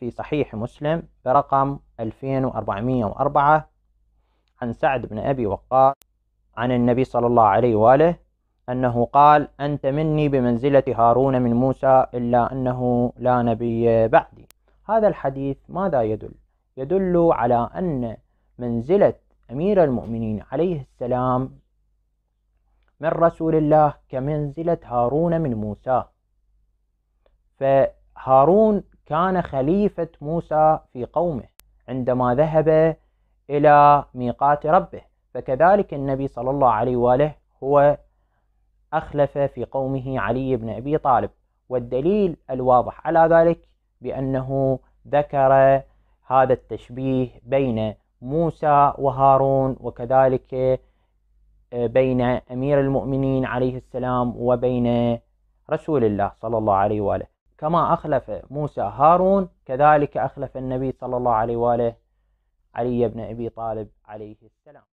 في صحيح مسلم برقم 2404 عن سعد بن أبي وقاص عن النبي صلى الله عليه وآله أنه قال أنت مني بمنزلة هارون من موسى إلا أنه لا نبي بعدي هذا الحديث ماذا يدل؟ يدل على أن منزلة أمير المؤمنين عليه السلام من رسول الله كمنزلة هارون من موسى فهارون كان خليفة موسى في قومه عندما ذهب إلى ميقات ربه فكذلك النبي صلى الله عليه وآله هو أخلف في قومه علي بن أبي طالب والدليل الواضح على ذلك بأنه ذكر هذا التشبيه بين موسى وهارون وكذلك بين أمير المؤمنين عليه السلام وبين رسول الله صلى الله عليه وآله كما أخلف موسى هارون كذلك أخلف النبي صلى الله عليه وآله علي بن أبي طالب عليه السلام